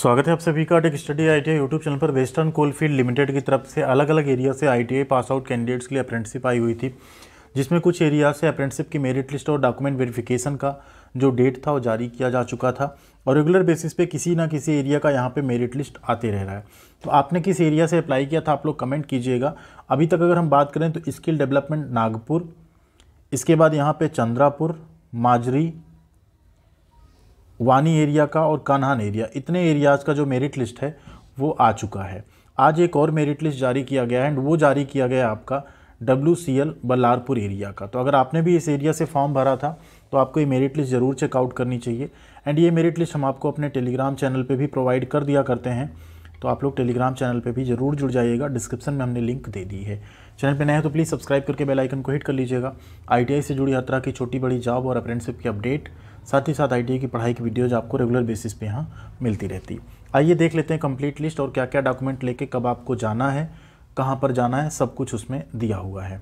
स्वागत है आप सभी का tech study I T YouTube channel पर वेस्टर्न कोलफील्ड लिमिटेड की तरफ से अलग अलग एरिया से आई पास आउट कैंडिडेट्स के लिए अप्रेंटिसिप आई हुई थी जिसमें कुछ एरिया से अप्रेंटिसिप की मेरिट लिस्ट और डॉक्यूमेंट वेरिफिकेशन का जो डेट था वो जारी किया जा चुका था और रेगुलर बेसिस पे किसी ना किसी एरिया का यहाँ पे मेरिट लिस्ट आते रह रहा है तो आपने किस एरिया से अप्लाई किया था आप लोग कमेंट कीजिएगा अभी तक अगर हम बात करें तो स्किल डेवलपमेंट नागपुर इसके बाद यहाँ पे चंद्रापुर माजरी वानी एरिया का और कान्हान एरिया इतने एरियाज़ का जो मेरिट लिस्ट है वो आ चुका है आज एक और मेरिट लिस्ट जारी किया गया है एंड वो जारी किया गया आपका W C L Ballarpur area का तो अगर आपने भी इस एरिया से फॉर्म भरा था तो आपको ये मेरिट लिस्ट ज़रूर चेकआउट करनी चाहिए एंड ये मेरिट लिस्ट हम आपको अपने टेलीग्राम चैनल पे भी प्रोवाइड कर दिया करते हैं तो आप लोग टेलीग्राम चैनल पे भी ज़रूर जुड़ जाइएगा डिस्क्रिप्शन में हमने लिंक दे दी है चैनल पे नए हैं तो प्लीज़ सब्सक्राइब करके बेलाइकन को हिट कर लीजिएगा आई से जुड़ी हर तरह की छोटी बड़ी जॉब और अप्रेंटशिप की अपडेट साथ ही साथ आई की पढ़ाई की वीडियोज़ आपको रेगुलर बेसिस पे यहाँ मिलती रहती आइए देख लेते हैं कंप्लीट लिस्ट और क्या क्या डॉक्यूमेंट लेके कब आपको जाना है कहाँ पर जाना है सब कुछ उसमें दिया हुआ है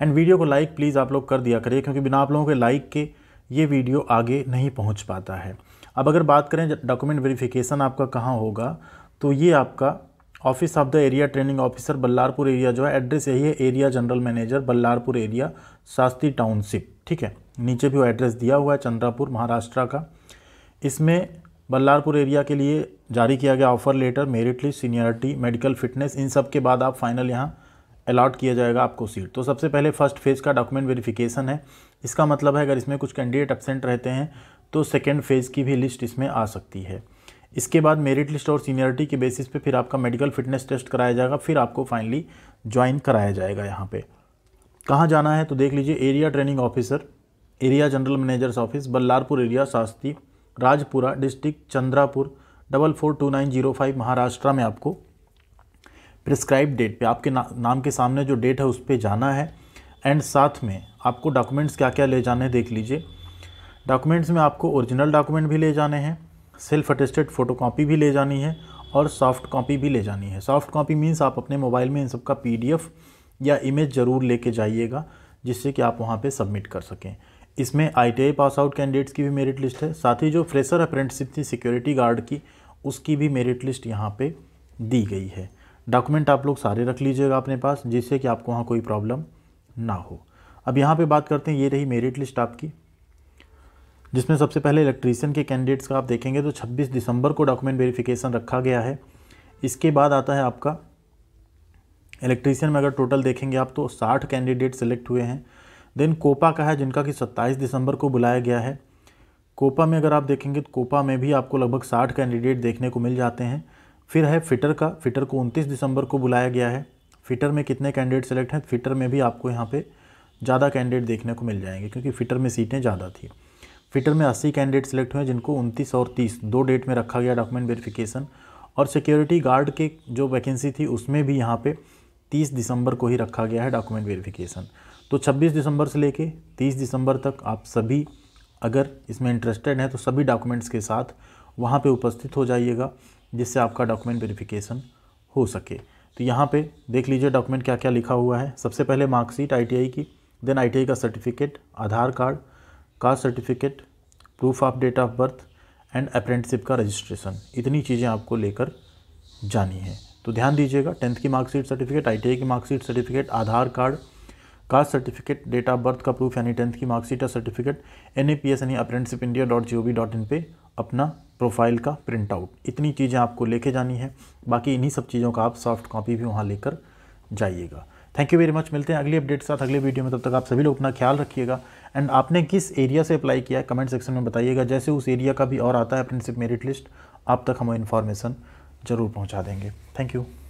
एंड वीडियो को लाइक प्लीज़ आप लोग कर दिया करिए क्योंकि बिना आप लोगों के लाइक के ये वीडियो आगे नहीं पहुँच पाता है अब अगर बात करें डॉक्यूमेंट वेरीफ़िकेशन आपका कहाँ होगा तो ये आपका office of the area training officer Ballarpur area जो है एड्रेस यही है area general manager Ballarpur area Shastri township ठीक है नीचे भी वो एड्रेस दिया हुआ है चंद्रापुर महाराष्ट्र का इसमें बल्लारपुर एरिया के लिए जारी किया गया offer letter merit list seniority medical fitness इन सब के बाद आप फाइनल यहाँ अलाट किया जाएगा आपको सीट तो सबसे पहले फर्स्ट फेज़ का डॉक्यूमेंट वेरिफिकेशन है इसका मतलब है अगर इसमें कुछ कैंडिडेट एबसेंट रहते हैं तो सेकेंड फेज़ की भी लिस्ट इसमें आ सकती है इसके बाद मेरिट लिस्ट और सीनियरिटी के बेसिस पे फिर आपका मेडिकल फिटनेस टेस्ट कराया जाएगा फिर आपको फाइनली ज्वाइन कराया जाएगा यहाँ पे कहाँ जाना है तो देख लीजिए area training officer area general managers office Ballarpur area Shastri Rajpura district Chandrapur double four two nine zero five Maharashtra में आपको प्रिस्क्राइब डेट पे आपके ना, नाम के सामने जो डेट है उस पर जाना है एंड साथ में आपको डॉक्यूमेंट्स क्या क्या ले जाने देख लीजिए डॉक्यूमेंट्स में आपको ओरिजिनल डॉक्यूमेंट भी ले जाने हैं सेल्फ अटेस्टेड कापी भी ले जानी है और सॉफ्ट कॉपी भी ले जानी है सॉफ्ट कॉपी मीन्स आप अपने मोबाइल में इन सबका पी या इमेज ज़रूर लेके जाइएगा जिससे कि आप वहाँ पे सबमिट कर सकें इसमें आई पास आउट कैंडिडेट्स की भी मेरिट लिस्ट है साथ ही जो फ्रेशर अप्रेंटिसिप थी सिक्योरिटी गार्ड की उसकी भी मेरिट लिस्ट यहाँ पे दी गई है डॉक्यूमेंट आप लोग सारे रख लीजिएगा अपने पास जिससे कि आपको वहाँ कोई प्रॉब्लम ना हो अब यहाँ पे बात करते हैं ये रही मेरिट लिस्ट आपकी जिसमें सबसे पहले इलेक्ट्रीशियन के कैंडिडेट्स का आप देखेंगे तो छब्बीस दिसंबर को डॉक्यूमेंट वेरीफिकेशन रखा गया है इसके बाद आता है आपका इलेक्ट्रीशियन में अगर टोटल देखेंगे आप तो साठ कैंडिडेट सेलेक्ट हुए हैं देन कोपा का है जिनका कि 27 दिसंबर को बुलाया गया है कोपा में अगर आप देखेंगे तो कोपा में भी आपको लगभग 60 कैंडिडेट देखने को मिल जाते हैं फिर है फिटर का फिटर को 29 दिसंबर को बुलाया गया है फिटर में कितने कैंडिडेट सेलेक्ट हैं फिटर में भी आपको यहाँ पर ज़्यादा कैंडिडेट देखने को मिल जाएंगे क्योंकि फिटर में सीटें ज़्यादा थी फिटर में अस्सी कैंडिडेट सेलेक्ट हुए जिनको उनतीस और तीस दो डेट में रखा गया डॉक्यूमेंट वेरिफिकेशन और सिक्योरिटी गार्ड के जो वैकेंसी थी उसमें भी यहाँ पे 30 दिसंबर को ही रखा गया है डॉक्यूमेंट वेरिफिकेशन तो 26 दिसंबर से लेके 30 दिसंबर तक आप सभी अगर इसमें इंटरेस्टेड हैं तो सभी डॉक्यूमेंट्स के साथ वहाँ पे उपस्थित हो जाइएगा जिससे आपका डॉक्यूमेंट वेरिफिकेशन हो सके तो यहाँ पे देख लीजिए डॉक्यूमेंट क्या क्या लिखा हुआ है सबसे पहले मार्कशीट आईटीआई की देन आईटीआई का certificate Aadhaar card caste certificate proof of date of birth and apprenticeship का रजिस्ट्रेशन इतनी चीज़ें आपको लेकर जानी है तो ध्यान दीजिएगा टेंथ की मार्कशीट सर्टिफिकेट आई की marksheet certificate Aadhaar card caste certificate date of birth का प्रूफ यानी टेंथ की मार्कशीट या certificate N A P S यानी apprenticeship India dot G O V dot in पर अपना प्रोफाइल का प्रिंट आउट इतनी चीज़ें आपको लेके जानी है बाकी इन्हीं सब चीज़ों का आप सॉफ्ट कॉपी भी वहाँ लेकर जाइएगा थैंक यू वेरी मच मिलते हैं अगली अपडेट के साथ अगले वीडियो में तब तक आप सभी लोग अपना ख्याल रखिएगा एंड आपने किस एरिया से अप्लाई किया है कमेंट सेक्शन में बताइएगा जैसे उस एरिया का भी और आता है अप्रेंटिसिप मेरिट लिस्ट आप तक हम इन्फॉर्मेशन ज़रूर पहुँचा देंगे थैंक यू